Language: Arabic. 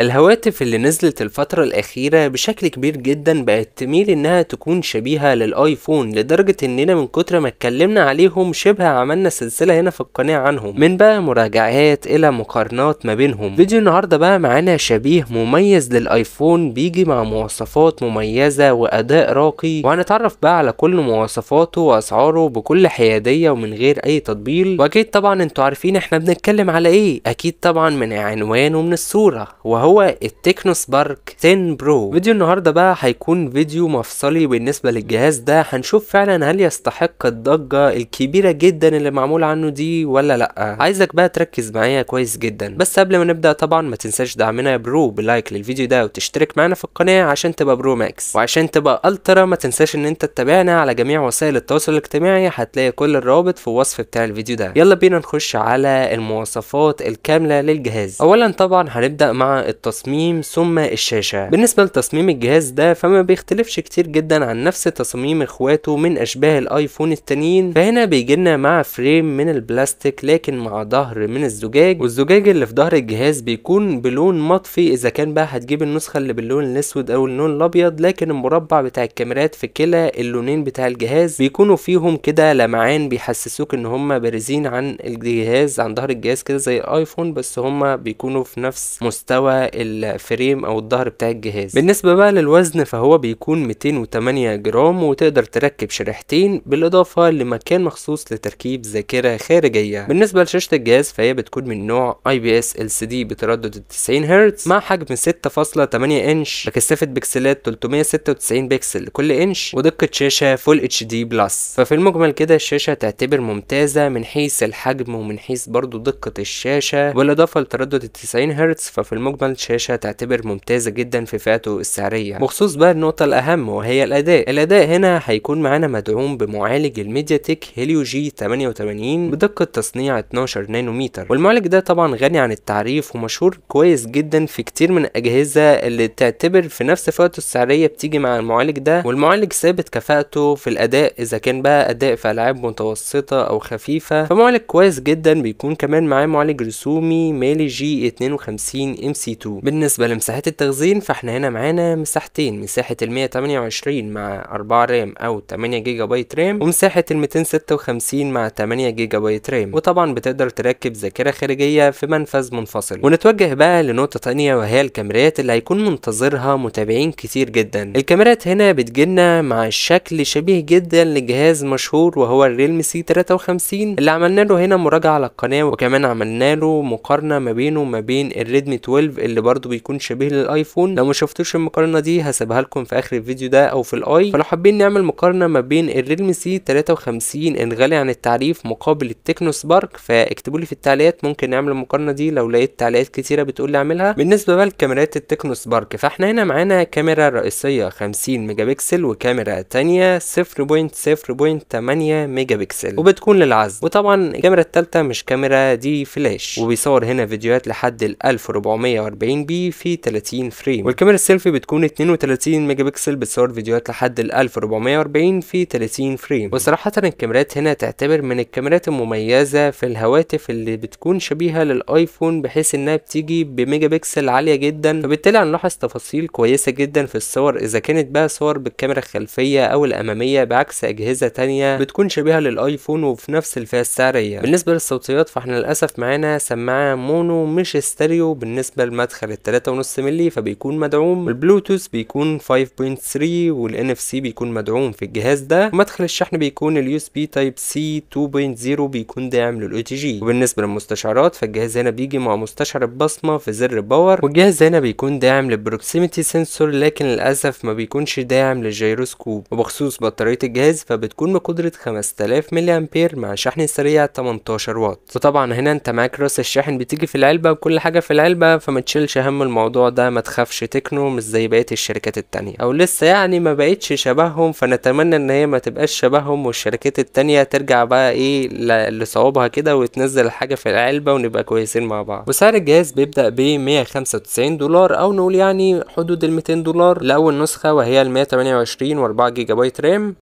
الهواتف اللي نزلت الفترة الأخيرة بشكل كبير جدا بقت تميل إنها تكون شبيهة للآيفون لدرجة إننا من كتر ما اتكلمنا عليهم شبه عملنا سلسلة هنا في القناة عنهم من بقى مراجعات إلى مقارنات ما بينهم فيديو النهاردة بقى معانا شبيه مميز للآيفون بيجي مع مواصفات مميزة وأداء راقي وهنتعرف بقى على كل مواصفاته وأسعاره بكل حيادية ومن غير أي تطبيل وأكيد طبعا أنتوا عارفين إحنا بنتكلم على إيه أكيد طبعا من عنوان ومن الصورة وهو هو التكنو سبارك 10 برو فيديو النهارده بقى هيكون فيديو مفصلي بالنسبه للجهاز ده هنشوف فعلا هل يستحق الضجه الكبيره جدا اللي معمول عنه دي ولا لا عايزك بقى تركز معايا كويس جدا بس قبل ما نبدا طبعا ما تنساش دعمنا يا برو بلايك للفيديو ده وتشترك معنا في القناه عشان تبقى برو ماكس وعشان تبقى الترا ما تنساش ان انت تتابعنا على جميع وسائل التواصل الاجتماعي هتلاقي كل الروابط في الوصف بتاع الفيديو ده يلا بينا نخش على المواصفات الكامله للجهاز اولا طبعا هنبدا مع التصميم ثم الشاشة بالنسبة لتصميم الجهاز ده فما بيختلفش كتير جدا عن نفس تصاميم اخواته من اشباه الايفون التانيين فهنا بيجينا مع فريم من البلاستيك لكن مع ظهر من الزجاج والزجاج اللي في ظهر الجهاز بيكون بلون مطفي اذا كان بقى هتجيب النسخة اللي باللون الاسود او اللون الابيض لكن المربع بتاع الكاميرات في كلا اللونين بتاع الجهاز بيكونوا فيهم كده لمعان بيحسسوك ان هما بارزين عن الجهاز عن ظهر الجهاز كده زي الايفون بس هما بيكونوا في نفس مستوى الفريم او الظهر بتاع الجهاز بالنسبه بقى للوزن فهو بيكون 208 جرام وتقدر تركب شريحتين بالاضافه لمكان مخصوص لتركيب ذاكره خارجيه بالنسبه لشاشه الجهاز فهي بتكون من نوع اي بي اس ال سي دي بتردد 90 هرتز مع حجم 6.8 انش بكثافه بكسلات 396 بكسل لكل انش ودقه شاشه فول اتش دي بلس ففي المجمل كده الشاشه تعتبر ممتازه من حيث الحجم ومن حيث برضو دقه الشاشه بالاضافه لتردد 90 هرتز ففي المجمل كانت شاشة تعتبر ممتازة جدا في فئته السعرية بخصوص بقى النقطة الأهم وهي الأداء الأداء هنا هيكون معانا مدعوم بمعالج الميديا تك هيليو جي 88 بدقة تصنيع 12 نانومتر والمعالج ده طبعا غني عن التعريف ومشهور كويس جدا في كتير من الأجهزة اللي تعتبر في نفس فئته السعرية بتيجي مع المعالج ده والمعالج ثابت كفاءته في الأداء إذا كان بقى أداء في ألعاب متوسطة أو خفيفة فمعالج كويس جدا بيكون كمان معاه معالج رسومي مالي جي 52 ام سي 2 بالنسبة لمساحات التخزين فاحنا هنا معانا مساحتين مساحة ال 128 مع 4 رام او 8 جيجا بايت رام ومساحة ال 256 مع 8 جيجا بايت رام وطبعا بتقدر تركب ذاكرة خارجية في منفذ منفصل ونتوجه بقى لنقطة ثانيه وهي الكاميرات اللي هيكون منتظرها متابعين كتير جدا الكاميرات هنا بتجيلنا مع شكل شبيه جدا لجهاز مشهور وهو الريلمي سي 53 اللي عملنا له هنا مراجعة على القناة وكمان عملنا له مقارنة ما بينه وما بين الريدمي 12 اللي برضو بيكون شبيه للايفون لو ما شفتوش المقارنه دي هسيبها لكم في اخر الفيديو ده او في الاي فلو حابين نعمل مقارنه ما بين الريلمي سي 53 الغالي عن التعريف مقابل التكنو سبارك فاكتبوا لي في التعليقات ممكن نعمل المقارنه دي لو لقيت تعليقات كتيره بتقول لي اعملها بالنسبه بقى لكاميرات التكنو سبارك فاحنا هنا معانا كاميرا رئيسيه 50 ميجا بكسل وكاميرا ثانيه 0.0.8 ميجا بكسل وبتكون للعزل وطبعا الكاميرا الثالثه مش كاميرا دي فلاش وبيصور هنا فيديوهات لحد ال 1440 1040 بي في 30 فريم والكاميرا السيلفي بتكون 32 ميجا بكسل بتصور فيديوهات لحد ال 1440 في 30 فريم وصراحة الكاميرات هنا تعتبر من الكاميرات المميزة في الهواتف اللي بتكون شبيهة للايفون بحيث انها بتيجي بميجا بكسل عالية جدا فبالتالي هنلاحظ تفاصيل كويسة جدا في الصور اذا كانت بقى صور بالكاميرا الخلفية او الامامية بعكس اجهزة تانية بتكون شبيهة للايفون وفي نفس الفئة السعرية بالنسبة للصوتيات فاحنا للأسف معانا سماعة مونو مش ستيريو بالنسبة لما مدخل ال 3.5 مللي فبيكون مدعوم البلوتوث بيكون 5.3 والان اف سي بيكون مدعوم في الجهاز ده ومدخل الشحن بيكون اليو اس بي تايب سي 2.0 بيكون داعم للاو تي جي وبالنسبه للمستشعرات فالجهاز هنا بيجي مع مستشعر البصمه في زر باور والجهاز هنا بيكون داعم للبروكسيميتي سنسور لكن للاسف ما بيكونش داعم للجيروسكوب وبخصوص بطاريه الجهاز فبتكون بقدره 5000 ملي امبير مع شحن سريع 18 واط وطبعا هنا انت معاك راس الشاحن بتيجي في العلبه وكل حاجه في العلبه فما تشيلش هم الموضوع ده ما تخافش تكنو مش زي بقيه الشركات التانية او لسه يعني ما بقتش شبههم فنتمنى ان هي ما تبقاش شبههم والشركات التانية ترجع بقى ايه لصوابها كده وتنزل الحاجة في العلبه ونبقى كويسين مع بعض وسعر الجهاز بيبدا ب 195 دولار او نقول يعني حدود ال 200 دولار لاول نسخه وهي ال 128 و4 جيجا بايت رام